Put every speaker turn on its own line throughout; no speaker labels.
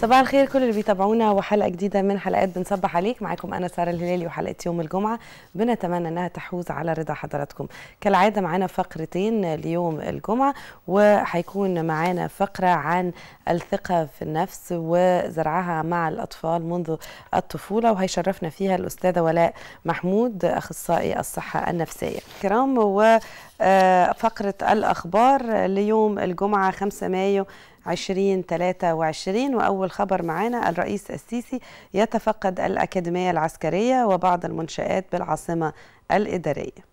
صباح الخير كل اللي بيتابعونا وحلقه جديده من حلقات بنصبح عليك معاكم انا ساره الهلالي وحلقه يوم الجمعه بنتمنى انها تحوز على رضا حضراتكم كالعاده معانا فقرتين ليوم الجمعه وهيكون معانا فقره عن الثقه في النفس وزرعها مع الاطفال منذ الطفوله وهيشرفنا فيها الاستاذه ولاء محمود اخصائي الصحه النفسيه كرام وفقره الأخبار ليوم الجمعة 5 مايو 2023 وأول خبر معانا الرئيس السيسي يتفقد الأكاديمية العسكرية وبعض المنشآت بالعاصمة الإدارية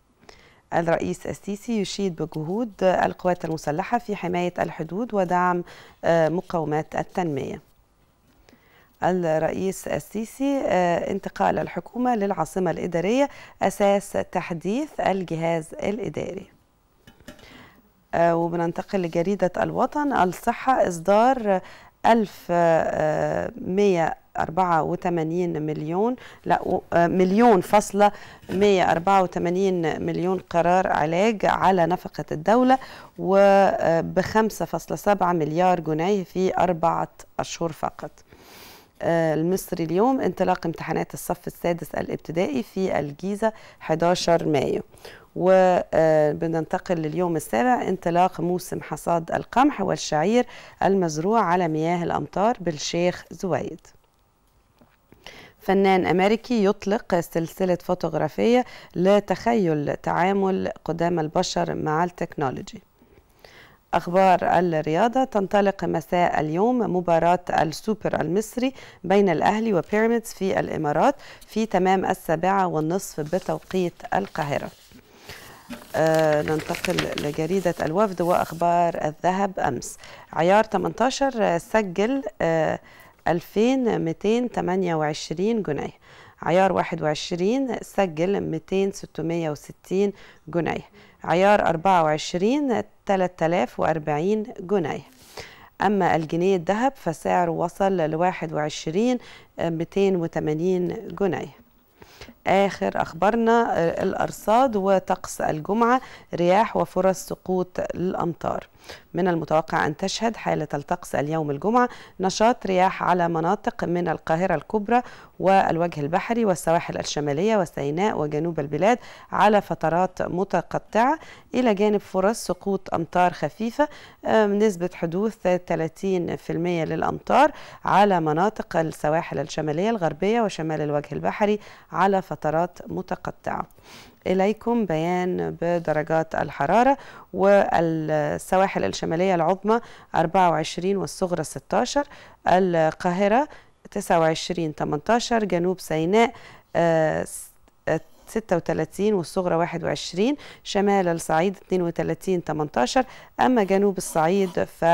الرئيس السيسي يشيد بجهود القوات المسلحة في حماية الحدود ودعم آه، مقاومات التنمية الرئيس السيسي آه، انتقال الحكومة للعاصمة الإدارية أساس تحديث الجهاز الإداري آه، وبننتقل لجريدة الوطن الصحة إصدار 1184 آه، مليون لا آه، مليون فاصلة 184 مليون قرار علاج على نفقة الدولة وب 5.7 مليار جنيه في أربعة أشهر فقط. المصري اليوم انطلاق امتحانات الصف السادس الابتدائي في الجيزة 11 مايو وبننتقل لليوم السابع انطلاق موسم حصاد القمح والشعير المزروع على مياه الأمطار بالشيخ زويد فنان أمريكي يطلق سلسلة فوتوغرافية لتخيل تعامل قدام البشر مع التكنولوجي أخبار الرياضة تنطلق مساء اليوم مباراة السوبر المصري بين الأهلي وبيراميدز في الإمارات في تمام السابعة والنصف بتوقيت القاهرة آه، ننتقل لجريدة الوفد وأخبار الذهب أمس عيار 18 آه، سجل 2228 آه، جنيه عيار 21 سجل 2660 جنيه عيار 24 3040 جنيه أما الجنيه الذهب فسعره وصل ل 21 280 جنيه آخر أخبارنا آه، الأرصاد وطقس الجمعة رياح وفرص سقوط الأمطار من المتوقع أن تشهد حالة الطقس اليوم الجمعة نشاط رياح على مناطق من القاهرة الكبرى والوجه البحري والسواحل الشمالية وسيناء وجنوب البلاد على فترات متقطعة إلى جانب فرص سقوط أمطار خفيفة آه، نسبة حدوث 30% للأمطار على مناطق السواحل الشمالية الغربية وشمال الوجه البحري على فترات متقطعة إليكم بيان بدرجات الحرارة والسواحل الشمالية العظمى 24 والصغرى 16 القاهرة 29 18 جنوب سيناء آه، 36 والصغرى 21 شمال الصعيد 32 18 أما جنوب الصعيد ف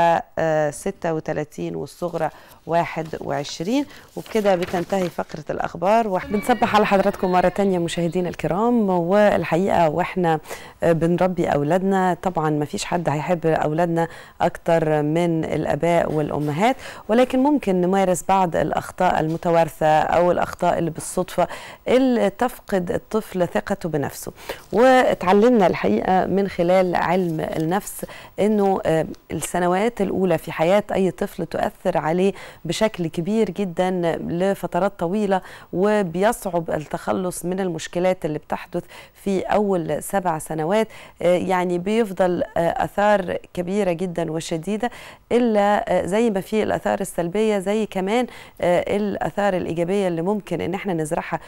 36 آه، والصغرى 21 وبكده بتنتهي فقرة الأخبار و... بنصبح على حضراتكم مرة تانية مشاهدينا الكرام والحقيقة وإحنا آه، بنربي أولادنا طبعا ما فيش حد هيحب أولادنا أكتر من الآباء والأمهات ولكن ممكن نمارس بعض الأخطاء المتوارثة أو الأخطاء اللي بالصدفة اللي تفقد الطفل الطفل ثقته بنفسه واتعلمنا الحقيقة من خلال علم النفس أنه آه، السنوات الأولى في حياة أي طفل تؤثر عليه بشكل كبير جدا لفترات طويلة وبيصعب التخلص من المشكلات اللي بتحدث في أول سبع سنوات آه، يعني بيفضل آه، أثار كبيرة جدا وشديدة إلا زي ما في الأثار السلبية زي كمان الأثار الإيجابية اللي ممكن إن احنا نزرعها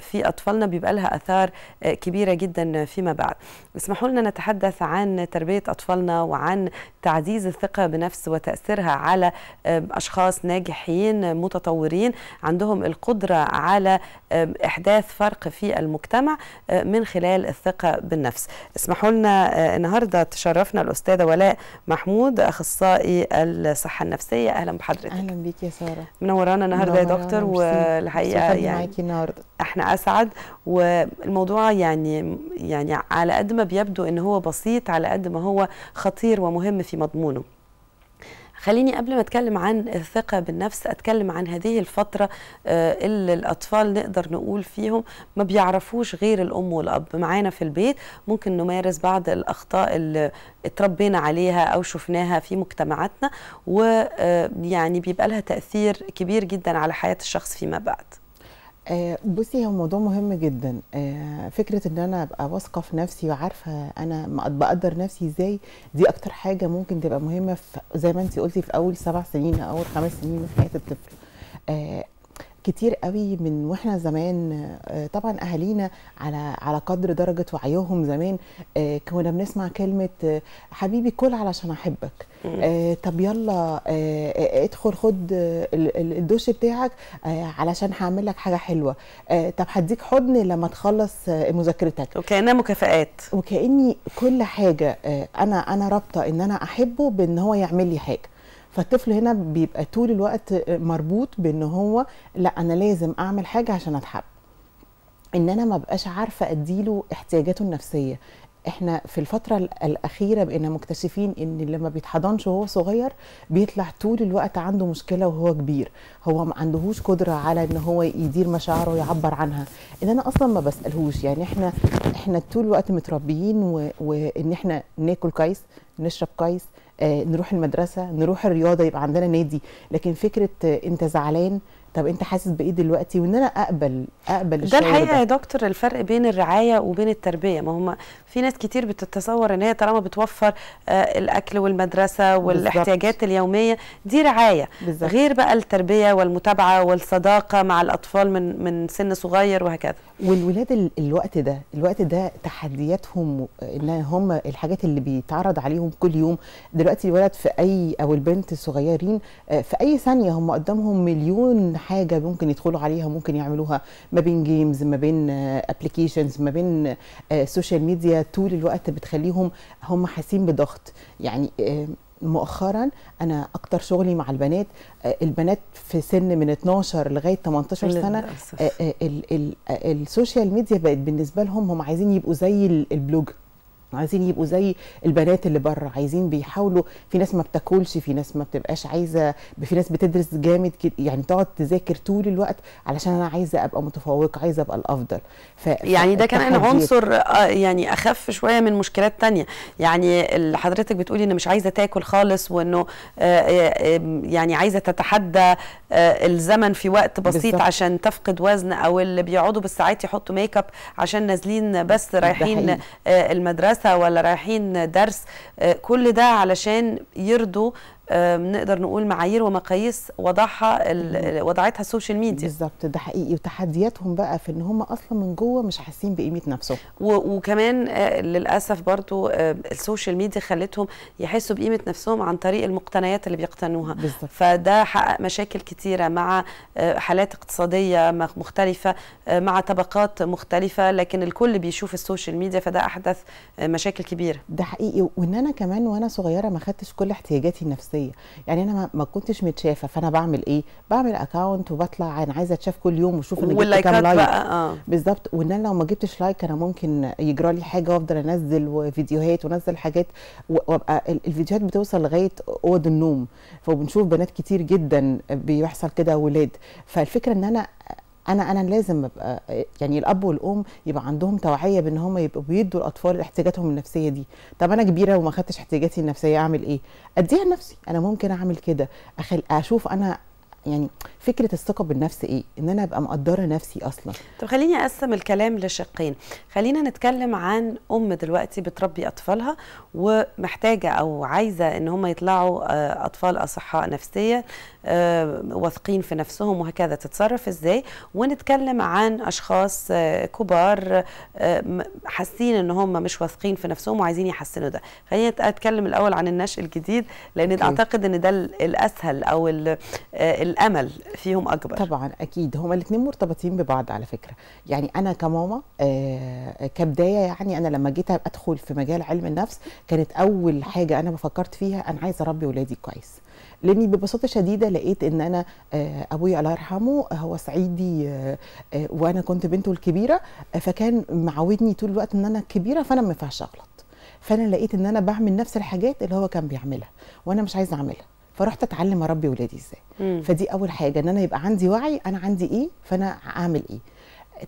في أطفالنا بيبقى لها آثار آه، كبيرة جدا فيما بعد اسمحوا لنا نتحدث عن تربية أطفالنا وعن تعزيز الثقة بنفس وتأثيرها على آه، أشخاص ناجحين متطورين عندهم القدرة على آه، إحداث فرق في المجتمع من خلال الثقة بالنفس اسمحوا لنا النهاردة تشرفنا الأستاذة ولاء محمود أخصائي الصحة النفسية أهلا بحضرتك أهلا بيك يا سارة منورانا النهاردة يا دكتور والحقيقة يعني معاكي النهاردة احنا اسعد و الموضوع يعني يعني على قد ما بيبدو ان هو بسيط على قد ما هو خطير ومهم في مضمونه خليني قبل ما اتكلم عن الثقه بالنفس اتكلم عن هذه الفتره آه، اللي الاطفال نقدر نقول فيهم ما بيعرفوش غير الام والاب معانا في البيت ممكن نمارس بعض الاخطاء اللي اتربينا عليها او شفناها في مجتمعاتنا ويعني آه، بيبقى لها تاثير كبير جدا على حياه الشخص فيما بعد
آه، بصي هو موضوع مهم جدا آه، فكره ان انا ابقى واثقه في نفسي وعارفه انا بقدر نفسي ازاي دي اكتر حاجه ممكن تبقى مهمه في زي ما انت قلتي في اول سبع سنين او اول خمس سنين من حياه الطفل آه، كتير قوي من واحنا زمان آه، طبعا اهالينا على على قدر درجه وعيهم زمان آه، كنا بنسمع كلمه آه، حبيبي كل علشان احبك طب يلا ادخل خد الدوش بتاعك علشان هعمل لك حاجه حلوه طب هديك حضن لما تخلص مذاكرتك وكانها مكافئات وكاني كل حاجه انا انا رابطه ان انا احبه بان هو يعمل لي حاجه فالطفل هنا بيبقى طول الوقت مربوط بان هو لا انا لازم اعمل حاجه عشان اتحب ان انا ما بقاش عارفه اديله احتياجاته النفسيه احنا في الفتره الاخيره بقينا مكتشفين ان اللي ما بيتحضنش وهو صغير بيطلع طول الوقت عنده مشكله وهو كبير هو ما عندهوش قدره على ان هو يدير مشاعره ويعبر عنها ان انا اصلا ما بسالهوش يعني احنا احنا طول الوقت متربيين و... وان احنا ناكل كويس نشرب كويس آه، نروح المدرسه نروح الرياضه يبقى عندنا نادي لكن فكره آه، انت زعلان طب انت حاسس بايه دلوقتي وان انا اقبل اقبل ده الحقيقه يا
دكتور الفرق بين الرعايه وبين التربيه ما هم في ناس كتير بتتصور ان هي طالما بتوفر آه الاكل والمدرسه والاحتياجات بالزبط. اليوميه دي رعايه بالزبط. غير بقى التربيه والمتابعه والصداقه مع الاطفال من من سن صغير وهكذا والولاد
الوقت ده الوقت ده تحدياتهم ان هم الحاجات اللي بيتعرض عليهم كل يوم دلوقتي الولد في اي او البنت الصغيرين آه، في اي ثانيه هم قدامهم مليون حاجه ممكن يدخلوا عليها ممكن يعملوها ما بين جيمز ما بين ابلكيشنز آه، ما بين سوشيال آه، ميديا طول الوقت بتخليهم هم حاسين بضغط يعني آه، مؤخرا انا اكتر شغلي مع البنات البنات في سن من 12 لغايه 18 سنه السوشيال ميديا بقت بالنسبه لهم هم عايزين يبقوا زي البلوجر عايزين يبقوا زي البنات اللي بره عايزين بيحاولوا في ناس ما بتاكلش في ناس ما بتبقاش عايزه في ناس بتدرس جامد يعني تقعد تذاكر طول الوقت علشان انا عايزه ابقى متفوقه عايزه ابقى الافضل ف...
يعني ده كان عنصر آه، يعني اخف شويه من مشكلات تانية يعني اللي حضرتك بتقولي ان مش عايزه تاكل خالص وانه آه، آه، يعني عايزه تتحدى آه، الزمن في وقت بسيط بالزبط. عشان تفقد وزن او اللي بيقعدوا بالساعات يحطوا ميك اب عشان نازلين بس رايحين آه، المدرسه ولا رايحين درس آه، كل ده علشان يرضوا نقدر نقول معايير ومقاييس وضعها وضعتها السوشيال ميديا
بالظبط ده حقيقي وتحدياتهم بقى في ان هم اصلا من جوه مش
حاسين بقيمه نفسهم وكمان آه، للاسف برضو آه، السوشيال ميديا خلتهم يحسوا بقيمه نفسهم عن طريق المقتنيات اللي بيقتنوها بالزبط. فده حقق مشاكل كتيره مع آه، حالات اقتصاديه مختلفه مع طبقات مختلفه لكن الكل بيشوف السوشيال ميديا فده احدث مشاكل كبيره
ده حقيقي وان انا كمان وانا صغيره ما خدتش كل احتياجاتي النفسيه الشخصيه يعني انا ما كنتش متشافه فانا بعمل ايه بعمل اكونت وبطلع انا عايزه اتشاف كل يوم واشوف انا جبت كام لايك آه. بالظبط وان انا لو ما جبتش لايك انا ممكن يجرى لي حاجه وافضل انزل وفيديوهات وانزل حاجات وابقى الفيديوهات بتوصل لغايه اوض النوم فبنشوف بنات كتير جدا بيحصل كده ولاد فالفكره ان انا انا انا لازم ابقى يعني الاب والام يبقى عندهم توعيه بان هم يبقوا بيدوا الاطفال احتياجاتهم النفسيه دي طب انا كبيره وما خدتش احتياجاتي النفسيه اعمل ايه اديها لنفسي انا ممكن اعمل كده أخل... اشوف انا يعني فكره الثقه بالنفس ايه ان انا ابقى مقدره نفسي اصلا
طب خليني اقسم الكلام لشقين خلينا نتكلم عن ام دلوقتي بتربي اطفالها ومحتاجه او عايزه ان هم يطلعوا آه، اطفال اصحاء نفسيه آه، واثقين في نفسهم وهكذا تتصرف ازاي ونتكلم عن اشخاص آه، كبار آه، حاسين ان هم مش واثقين في نفسهم وعايزين يحسنوا ده خلينا اتكلم الاول عن النشء الجديد لان اعتقد ان ده الاسهل او الامل فيهم اكبر طبعا اكيد هما الاثنين مرتبطين ببعض على فكره يعني انا كماما
كبدايه يعني انا لما جيت ادخل في مجال علم النفس كانت اول حاجه انا فكرت فيها انا عايزه اربي ولادي كويس لاني ببساطه شديده لقيت ان انا آه، ابويا الله يرحمه هو صعيدي آه، آه، وانا كنت بنته الكبيره فكان معودني طول الوقت ان انا كبيره فانا ما ينفعش اغلط فانا لقيت ان انا بعمل نفس الحاجات اللي هو كان بيعملها وانا مش عايزه اعملها فرحت اتعلم اربي ولادي ازاي فدي اول حاجه ان انا يبقى عندي وعي انا عندي ايه فانا اعمل ايه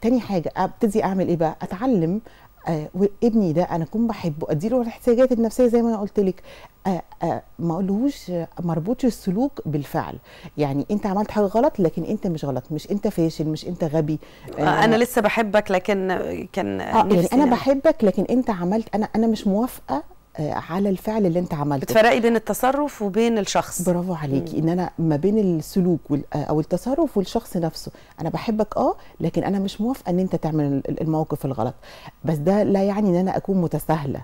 تاني حاجه ابتدي اعمل ايه بقى اتعلم آه ابني ده انا اكون بحبه اديله الاحتياجات النفسيه زي ما انا قلت لك آه، آه، قلوش مربوطش السلوك بالفعل يعني انت عملت حاجه غلط لكن انت مش غلط مش انت فاشل مش انت غبي آه, آه، انا لسه
بحبك لكن كان آه يعني انا يعني.
بحبك لكن انت عملت انا انا مش موافقه على الفعل اللي انت عملته بتفرقي
بين التصرف وبين الشخص برافو عليكي ان انا
ما بين السلوك او التصرف والشخص نفسه انا بحبك اه لكن انا مش موافقه ان انت تعمل الموقف الغلط بس ده لا يعني ان انا اكون متساهله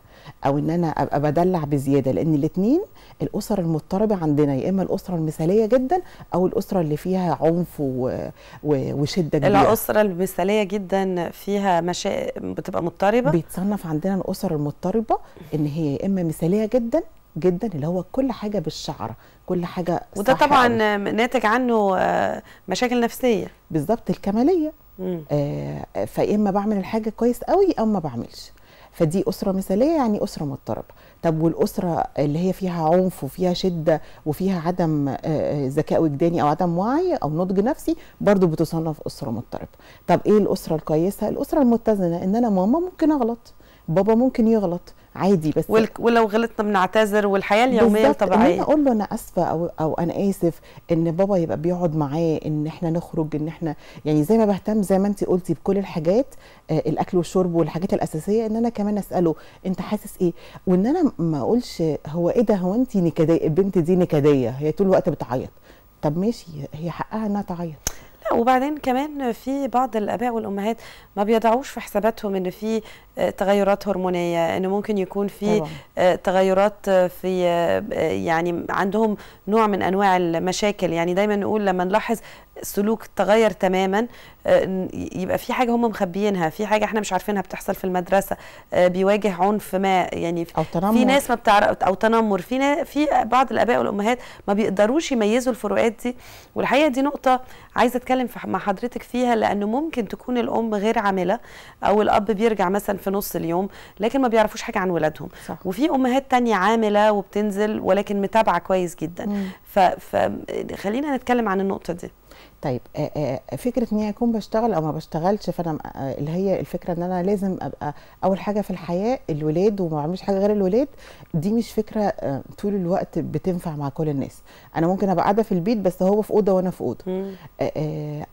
او ان انا ابقى بدلع بزياده لان الاثنين الاسر المضطربه عندنا يا اما الاسره المثاليه جدا او الاسره اللي فيها عنف وشده كبيره الاسره
المثاليه جدا فيها مشا... بتبقى مضطربه
بيتصنف عندنا الاسر المضطربه ان هي اما مثاليه جدا جدا اللي هو كل حاجه بالشعره كل حاجه وده طبعا قوي.
ناتج عنه آه، مشاكل نفسيه
بالظبط الكماليه آه فاما بعمل الحاجه كويس قوي او ما بعملش فدي اسره مثاليه يعني اسره مضطربه طب والاسره اللي هي فيها عنف وفيها شده وفيها عدم آه، آه، ذكاء وجداني او عدم وعي او نضج نفسي برضو بتصنف اسره مضطربه طب ايه الاسره الكويسه الاسره المتزنه ان انا ماما ممكن اغلط بابا ممكن يغلط عادي بس
ولو غلطنا بنعتذر والحياه اليوميه طبيعيه انا اقول
له انا اسفه او او انا اسف ان بابا يبقى بيقعد معاه ان احنا نخرج ان احنا يعني زي ما بهتم زي ما انت قلتي بكل الحاجات آه الاكل والشرب والحاجات الاساسيه ان انا كمان اساله انت حاسس ايه وان انا ما اقولش هو ايه ده هو انت نكديه البنت دي نكديه هي طول الوقت بتعيط طب ماشي هي حقها انها تعيط
لا وبعدين كمان في بعض الاباء والامهات ما بيضعوش في حساباتهم ان في آه، تغيرات هرمونيه انه ممكن يكون في طبعا. آه، تغيرات في آه، يعني عندهم نوع من انواع المشاكل يعني دايما نقول لما نلاحظ سلوك تغير تماما آه، يبقى في حاجه هم مخبيينها في حاجه احنا مش عارفينها بتحصل في المدرسه آه، بيواجه عنف ما يعني أو تنمر. في ناس ما بتعرف او تنمر في في بعض الاباء والامهات ما بيقدروش يميزوا الفروقات دي والحقيقه دي نقطه عايزه اتكلم مع حضرتك فيها لانه ممكن تكون الام غير عامله او الاب بيرجع مثلا في نص اليوم لكن ما بيعرفوش حاجه عن ولادهم صح. وفي امهات تانية عامله وبتنزل ولكن متابعه كويس جدا فخلينا نتكلم عن النقطه دي
طيب آه، آه، آه، فكره اني اكون بشتغل او ما بشتغلش فانا اللي هي الفكره ان انا لازم ابقى اول حاجه في الحياه الولاد وما بعملش حاجه غير الولاد دي مش فكره طول الوقت بتنفع مع كل الناس انا ممكن ابقى قاعده في البيت بس هو في اوضه وانا في اوضه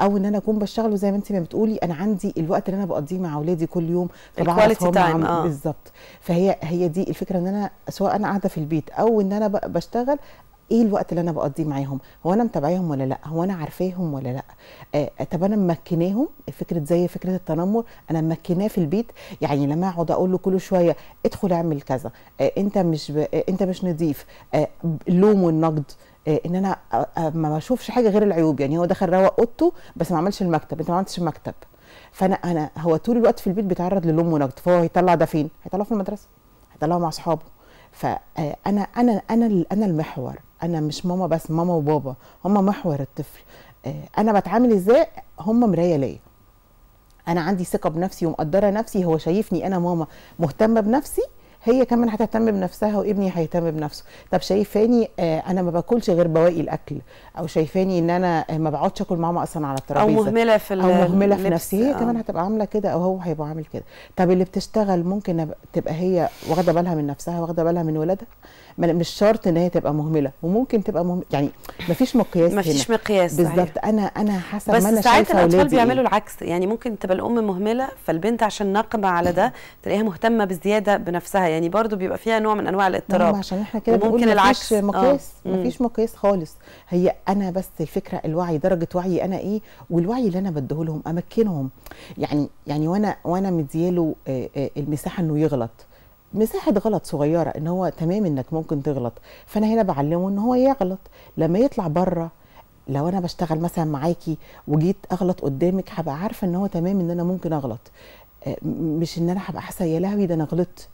او ان انا اكون بشتغل وزي ما انت ما بتقولي انا عندي الوقت اللي انا بقضيه مع اولادي كل يوم الكواليتي تايم آه. بالظبط فهي هي دي الفكره ان انا سواء انا قاعده في البيت او ان انا بشتغل ايه الوقت اللي انا بقضيه معاهم هو انا متابعاهم ولا لا هو انا عارفاهم ولا لا آه،, آه طب انا ممكناهم فكره زي فكره التنمر انا ممكناه في البيت يعني لما اقعد اقول له كل شويه ادخل اعمل كذا آه انت مش ب... آه انت مش نظيف آه اللوم والنقد آه، ان انا آه، ما بشوفش حاجه غير العيوب يعني هو دخل روق اوضته بس ما عملش المكتب انت ما عملتش المكتب فانا انا هو طول الوقت في البيت بيتعرض للوم ونقد فهو هيطلع ده فين هيطلعه في المدرسه هيطلعه مع اصحابه فانا انا انا انا المحور انا مش ماما بس ماما وبابا هم محور الطفل آه، انا بتعامل ازاي هم مرايه ليا انا عندي ثقه بنفسي ومقدره نفسي هو شايفني انا ماما مهتمه بنفسي هي كمان هتهتم بنفسها وابني هيهتم بنفسه طب شايفاني آه انا ما باكلش غير بواقي الاكل او شايفاني ان انا آه، ما بقعدش اكل معاهم اصلا على الترابيزه او مهمله في او مهمله في نفسي هي آه. كمان هتبقى عامله كده او هو هيبقى عامل كده طب اللي بتشتغل ممكن تبقى هي واخده بالها من نفسها واخده بالها من ولادها مش شرط ان هي تبقى مهمله وممكن تبقى مهم يعني مفيش مقياس مفيش مقياس بالظبط انا انا حسب ما انا شايفه بس ساعات الاطفال إيه. بيعملوا
العكس يعني ممكن تبقى الام مهمله فالبنت عشان ناقمه على ده تلاقيها مهتمه بزياده بنفسها يعني يعني برضو بيبقى فيها نوع من انواع الاضطراب عشان احنا كده ممكن العكس آه. مفيش مقياس آه. مفيش
مقياس خالص هي انا بس الفكره الوعي درجه وعي انا ايه والوعي اللي انا بديه لهم امكنهم يعني يعني وانا وانا مدياله آه، آه، المساحه انه يغلط مساحه غلط صغيره ان هو تمام انك ممكن تغلط فانا هنا بعلمه ان هو يغلط لما يطلع بره لو انا بشتغل مثلا معاكي وجيت اغلط قدامك هبقى عارفه ان هو تمام ان انا ممكن اغلط مش ان انا هبقى حاسه يا لهوي ده انا غلطت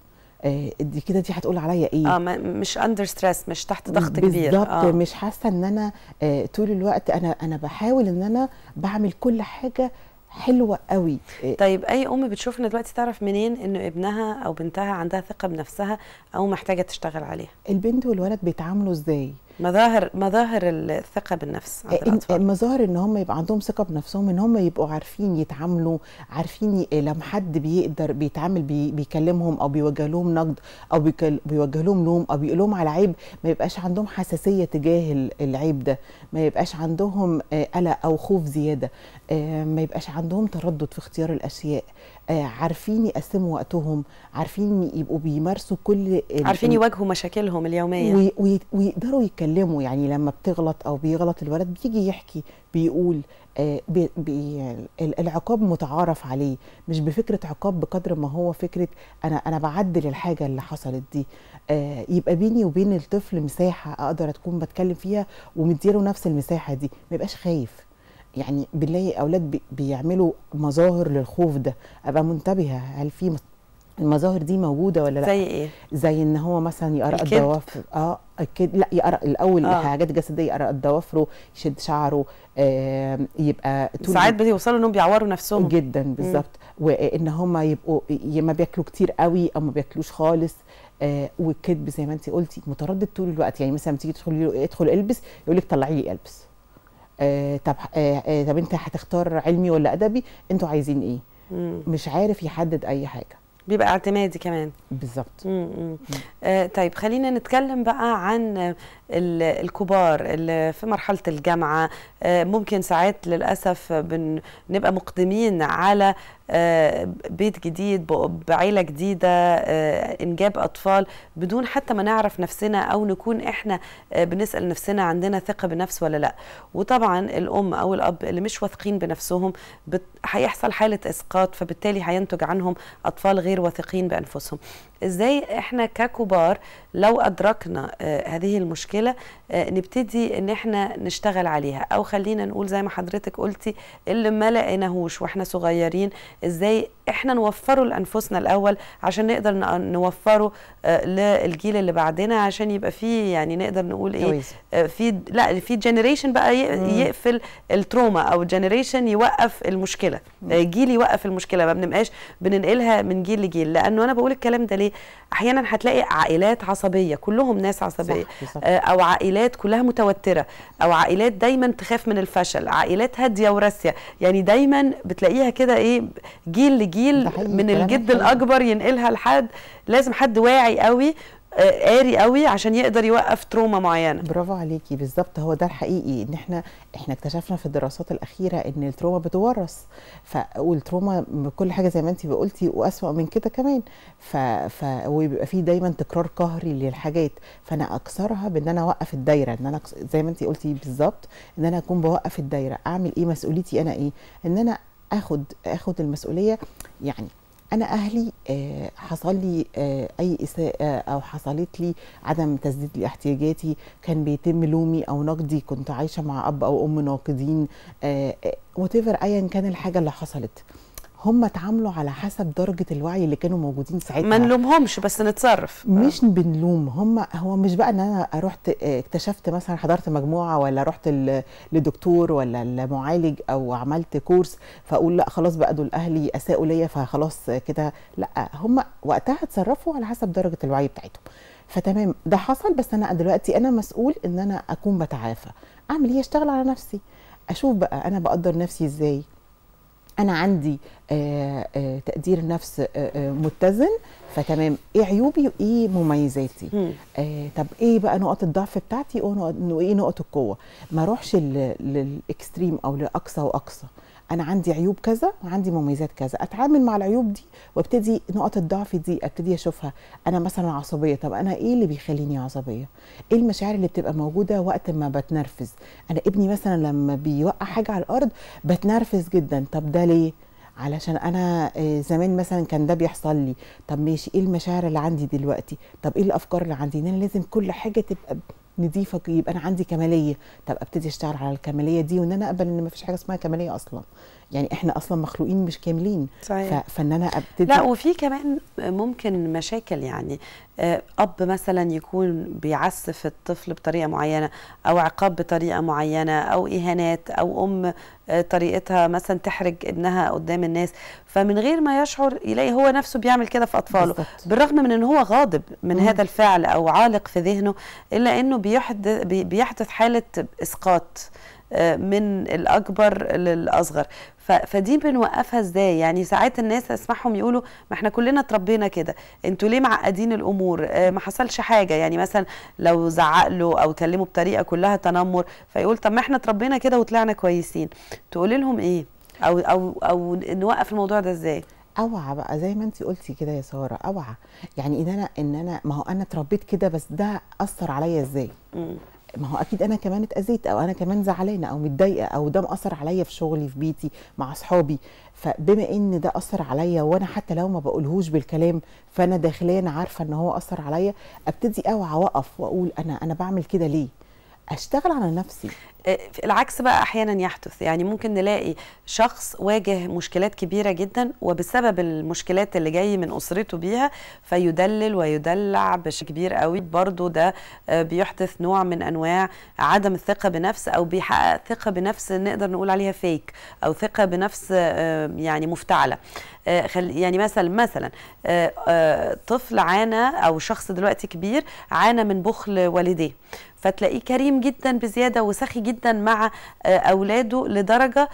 آه، دي كده دي هتقول عليا ايه اه مش
اندر ستريس مش تحت ضغط كبير بالظبط آه. مش
حاسه ان انا آه طول الوقت انا انا بحاول ان انا بعمل كل حاجه حلوه قوي آه،
طيب اي ام بتشوفنا دلوقتي تعرف منين ان ابنها او بنتها عندها ثقه بنفسها او محتاجه تشتغل عليها
البنت والولد بيتعاملوا ازاي
مظاهر مظاهر الثقه بالنفس عند
الاطفال مظاهر ان هم يبقى عندهم ثقه بنفسهم ان هم يبقوا عارفين يتعاملوا عارفين لما حد بيقدر بيتعامل بي بيكلمهم او بيوجه لهم نقد او بيوجه لهم لوم او بيقول لهم على عيب ما يبقاش عندهم حساسيه تجاه العيب ده ما يبقاش عندهم آه، قلق او خوف زياده آه، ما يبقاش عندهم تردد في اختيار الاشياء آه، عارفين يقسموا وقتهم عارفين يبقوا بيمارسوا كل عارفين
يواجهوا مشاكلهم اليوميه
وي ويقدروا يتكلموا يعني لما بتغلط او بيغلط الولد بيجي يحكي بيقول آه، بي بي العقاب متعارف عليه مش بفكره عقاب بقدر ما هو فكره انا انا بعدل الحاجه اللي حصلت دي آه، يبقى بيني وبين الطفل مساحه اقدر اكون بتكلم فيها ومديله نفس المساحه دي ما يبقاش خايف يعني بنلاقي اولاد بيعملوا مظاهر للخوف ده ابقى منتبهه هل في المظاهر دي موجوده ولا لا زي ايه زي ان هو مثلا يقرا الضوافر اه اكيد لا يقرا الاول آه. حاجات جسديه يقرا ضوافره يشد شعره آه يبقى طول ساعات بيوصلوا انهم بيعوروا نفسهم جدا بالظبط وان هم يبقوا ما بياكلوا كتير قوي او ما بياكلوش خالص آه والكذب زي ما انت قلتي متردد طول الوقت يعني مثلا تيجي تدخلي ادخل البس يقول لك طلعي لي البس آه، طب آه، آه، طب انت هتختار علمي ولا ادبي انتوا عايزين ايه مش عارف يحدد
اي حاجه بيبقى اعتمادي كمان بالظبط آه طيب خلينا نتكلم بقى عن الكبار اللي في مرحله الجامعه آه ممكن ساعات للاسف بنبقى مقدمين على آه، بيت جديد بعيله جديده آه، انجاب اطفال بدون حتى ما نعرف نفسنا او نكون احنا آه، بنسال نفسنا عندنا ثقه بنفس ولا لا وطبعا الام او الاب اللي مش واثقين بنفسهم هيحصل حاله اسقاط فبالتالي هينتج عنهم اطفال غير واثقين بانفسهم ازاي احنا ككبار لو ادركنا هذه المشكله نبتدي ان احنا نشتغل عليها او خلينا نقول زي ما حضرتك قلتي اللي ما لقيناهوش واحنا صغيرين ازاي احنا نوفره لانفسنا الاول عشان نقدر نوفره آه، للجيل اللي بعدنا عشان يبقى فيه يعني نقدر نقول ايه آه، في لا في جنريشن بقى يقفل التروما او جنريشن يوقف المشكله آه، جيل يوقف المشكله ما بنبقاش بننقلها من جيل لجيل لانه انا بقول الكلام ده ليه احيانا هتلاقي عائلات عصبيه كلهم ناس عصبيه صح او عائلات كلها متوتره او عائلات دايما تخاف من الفشل عائلات هاديه وراسيه يعني دايما بتلاقيها كده ايه جيل لجيل من الجد الاكبر ينقلها لحد لازم حد واعي قوي آه، قاري قوي عشان يقدر يوقف تروما معينه برافو
عليكي بالظبط هو ده الحقيقي ان احنا احنا اكتشفنا في الدراسات الاخيره ان التروما بتورث ف... والتروما بكل حاجه زي ما انت قلتي واسوا من كده كمان ف... ف... وبيبقى في دايما تكرار قهري للحاجات فانا اكسرها بان انا اوقف الدايره ان انا زي ما انت قلتي بالظبط ان انا اكون بوقف الدايره اعمل ايه مسؤوليتي انا ايه ان انا اخد اخد المسؤوليه يعني انا اهلي آه، حصل لي آه، اي اساءه آه، او حصلت لي عدم تسديد لاحتياجاتي كان بيتم لومي او نقدي كنت عايشه مع اب او ام ناقدين وات ايا كان الحاجه اللي حصلت هم اتعاملوا على حسب درجه الوعي اللي كانوا موجودين ساعتها ما
نلومهمش بس نتصرف
مش بنلوم هم هو مش بقى ان انا رحت آه، اكتشفت مثلا حضرت مجموعه ولا رحت لدكتور ولا لمعالج او عملت كورس فاقول لا خلاص بقى دول اهلي اساءوا ليا فخلاص كده لا هم وقتها اتصرفوا على حسب درجه الوعي بتاعتهم فتمام ده حصل بس انا دلوقتي انا مسؤول ان انا اكون بتعافى اعمل ايه اشتغل على نفسي اشوف بقى انا بقدر نفسي ازاي انا عندي آه، آه، تقدير نفس آه، متزن فتمام ايه عيوبي وايه مميزاتي طب ايه بقى نقط الضعف بتاعتي وايه نقط القوه ما اروحش للاكستريم او لاقصى واقصى انا عندي عيوب كذا وعندي مميزات كذا اتعامل مع العيوب دي وابتدي نقط الضعف دي ابتدي اشوفها انا مثلا عصبيه طب انا ايه اللي بيخليني عصبيه ايه المشاعر اللي بتبقى موجوده وقت ما بتنرفز انا ابني مثلا لما بيوقع حاجه على الارض بتنرفز جدا طب ده ليه علشان انا آه، زمان مثلا كان ده بيحصل لي طب ماشي ايه المشاعر اللي عندي دلوقتي طب ايه الافكار اللي عندي انا لازم كل حاجه تبقى نضيفه يبقى انا عندي كماليه طب ابتدي اشتغل على الكماليه دي وان انا اقبل ان ما فيش حاجه اسمها كماليه اصلا يعني احنا اصلا مخلوقين مش كاملين صحيح. فان انا ابتدي لا
وفي كمان ممكن مشاكل يعني آه، اب مثلا يكون بيعسف الطفل بطريقه معينه او عقاب بطريقه معينه او اهانات او ام آه، طريقتها مثلا تحرج ابنها قدام الناس فمن غير ما يشعر يلاقي هو نفسه بيعمل كده في اطفاله بالضبط. بالرغم من ان هو غاضب من مم. هذا الفعل او عالق في ذهنه الا انه بيحدث بيحدث حاله اسقاط من الاكبر للاصغر فدي بنوقفها ازاي يعني ساعات الناس اسمعهم يقولوا ما احنا كلنا اتربينا كده انتوا ليه معقدين الامور آه، ما حصلش حاجه يعني مثلا لو زعق له او كلمه بطريقه كلها تنمر فيقول طب ما احنا اتربينا كده وطلعنا كويسين تقولي لهم ايه او او او نوقف الموضوع ده ازاي اوعى بقى زي ما
انت قلتي كده يا ساره اوعى يعني ان انا ان انا ما هو انا اتربيت كده بس ده اثر عليا ازاي ما هو اكيد انا كمان اتاذيت او انا كمان زعلانه او متضايقه او ده مأثر عليا في شغلي في بيتي مع اصحابي فبما ان ده اثر عليا وانا حتى لو ما بقولهوش بالكلام فانا داخليا عارفه ان هو اثر عليا ابتدي اوعى اوقف واقول انا انا بعمل كده ليه اشتغل على نفسي
آه، العكس بقى احيانا يحدث يعني ممكن نلاقي شخص واجه مشكلات كبيره جدا وبسبب المشكلات اللي جاي من اسرته بيها فيدلل ويدلع بشكل كبير قوي برضه ده آه، بيحدث نوع من انواع عدم الثقه بنفس او بيحقق ثقه بنفس نقدر نقول عليها فيك او ثقه بنفس آه، يعني مفتعله آه، يعني مثلا مثلا آه، آه، طفل عانى او شخص دلوقتي كبير عانى من بخل والديه فتلاقيه كريم جدا بزياده وسخي جدا مع اولاده لدرجه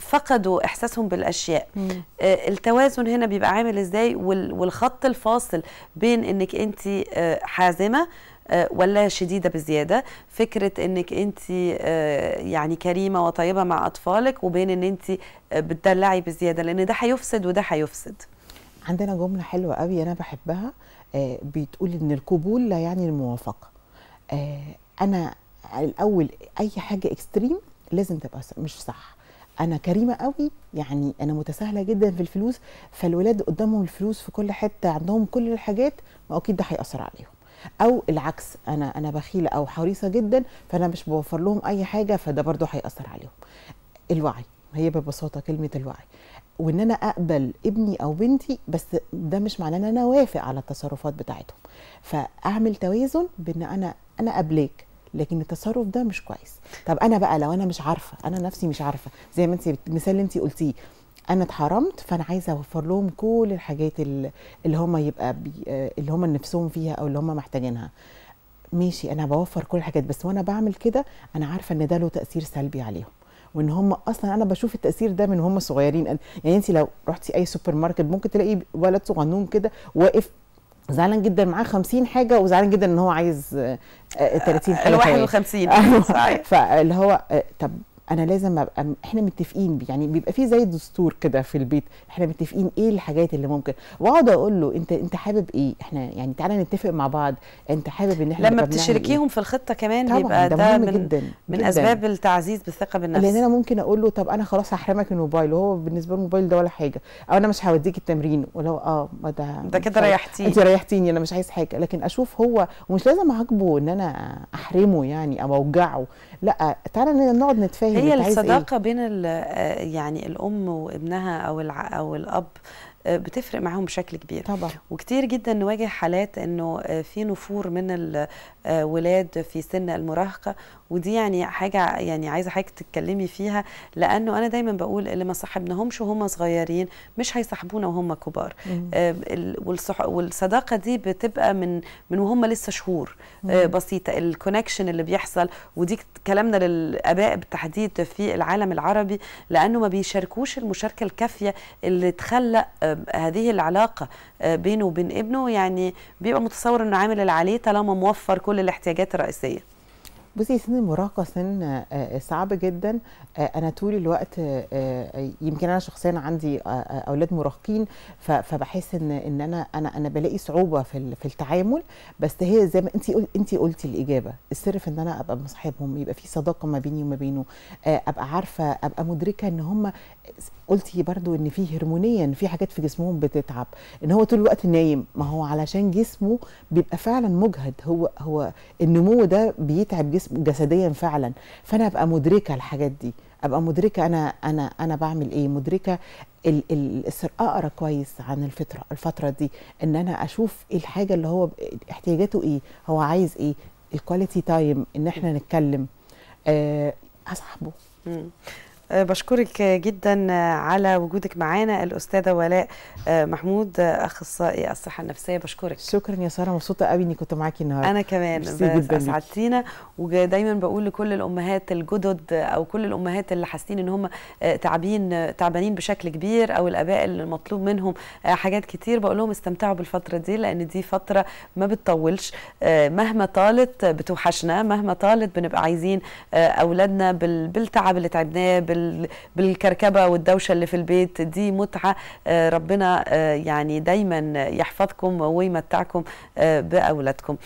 فقدوا احساسهم بالاشياء مم. التوازن هنا بيبقى عامل ازاي والخط الفاصل بين انك انت حازمه آه، ولا شديده بزياده فكره انك انت آه، يعني كريمه وطيبه مع اطفالك وبين ان انت آه، بتدلعي بزياده لان ده هيفسد وده هيفسد
عندنا جمله حلوه قوي انا بحبها بتقول ان القبول لا يعني الموافقه انا الاول اي حاجه اكستريم لازم تبقى مش صح انا كريمه قوي يعني انا متساهله جدا في الفلوس فالولاد قدامهم الفلوس في كل حته عندهم كل الحاجات ما اكيد ده هياثر عليهم او العكس انا انا بخيله او حريصه جدا فانا مش بوفر لهم اي حاجه فده برضو هياثر عليهم الوعي هي ببساطه كلمه الوعي وان انا اقبل ابني او بنتي بس ده مش معناه ان انا وافق على التصرفات بتاعتهم فاعمل توازن بان انا انا قبلك لكن التصرف ده مش كويس طب انا بقى لو انا مش عارفه انا نفسي مش عارفه زي ما انت المثال اللي انت قلتيه انا اتحرمت فانا عايزه اوفر لهم كل الحاجات اللي هم يبقى بي اللي هم نفسهم فيها او اللي هم محتاجينها ماشي انا بوفر كل الحاجات بس وانا بعمل كده انا عارفه ان ده له تاثير سلبي عليهم وان هم اصلا انا بشوف التاثير ده من هم صغيرين يعني انت لو رحتي اي سوبر ماركت ممكن تلاقي ولد صغنون كده واقف زعلان جدا معاه 50 حاجه وزعلان جدا ان هو عايز 30 آه، آه، حاجه الواحد 51 50 أيوه. فاللي هو آه، طب انا لازم ابقى احنا متفقين يعني بيبقى في زي دستور كده في البيت احنا متفقين ايه الحاجات اللي ممكن واقعد اقول له انت انت حابب ايه احنا يعني تعالى نتفق مع بعض انت حابب ان احنا لما بتشركيهم
إيه؟ في الخطه كمان طبعا بيبقى ده, ده من جدا من جداً. اسباب التعزيز بالثقه بالنفس لان انا
ممكن اقول له طب انا خلاص هحرمك الموبايل وهو بالنسبه له الموبايل ده ولا حاجه او انا مش هوديك التمرين ولو اه ما ده ده كده ريحتيني انت ريحتيني انا مش عايز حاجه لكن اشوف هو ومش لازم اعاقبه ان انا احرمه يعني او اوجعه لا تعالى نقعد نتفاهم هي إيه؟ الصداقه
إيه؟ بين آه، يعني الام وابنها او او الاب آه، بتفرق معاهم بشكل كبير طبعا وكتير جدا نواجه حالات انه آه، في نفور من الولاد في سن المراهقه ودي يعني حاجه يعني عايزه حضرتك تتكلمي فيها لانه انا دايما بقول اللي ما صاحبناهمش وهم صغيرين مش هيصاحبونا وهم كبار آه والصداقه دي بتبقى من من وهم لسه شهور آه بسيطه الكونكشن اللي بيحصل ودي كلامنا للاباء بالتحديد في العالم العربي لانه ما بيشاركوش المشاركه الكافيه اللي تخلق آه هذه العلاقه آه بينه وبين ابنه يعني بيبقى متصور انه عامل اللي عليه طالما موفر كل الاحتياجات الرئيسيه
بصي سن المراهقه سن آه، آه، صعب جدا آه، انا طول الوقت يمكن انا شخصيا عندي اولاد مراهقين فبحس ان ان انا انا انا بلاقي صعوبه في في التعامل بس هي زي ما انت انت قلتي الاجابه السر في ان انا ابقى مصاحبهم يبقى في صداقه ما بيني وما بينه ابقى عارفه ابقى مدركه ان هم قلتي برضو ان في هرمونيا في حاجات في جسمهم بتتعب ان هو طول الوقت نايم ما هو علشان جسمه بيبقى فعلا مجهد هو هو النمو ده بيتعب جسمه جسديا فعلا فانا ابقى مدركه الحاجات دي ابقى مدركه انا انا انا بعمل ايه مدركه ال ال اقرا كويس عن الفتره الفتره دي ان انا اشوف ايه الحاجه اللي هو احتياجاته ايه هو عايز ايه
الكواليتي تايم ان احنا نتكلم آه اصاحبه آه، بشكرك جدا على وجودك معانا الاستاذه ولاء آه، محمود آه، اخصائي الصحه النفسيه بشكرك شكرا يا ساره مبسوطه قوي اني كنت معاكي النهارده انا كمان اسعدتينا ودايما بقول لكل الامهات الجدد او كل الامهات اللي حاسين ان هم تعبين تعبانين بشكل كبير او الاباء اللي المطلوب منهم حاجات كتير بقول لهم استمتعوا بالفتره دي لان دي فتره ما بتطولش مهما طالت بتوحشنا مهما طالت بنبقى عايزين اولادنا بالتعب اللي تعبناه بالكركبه والدوشه اللي في البيت دي متعه آه، ربنا آه، يعني دايما يحفظكم ويمتعكم آه، باولادكم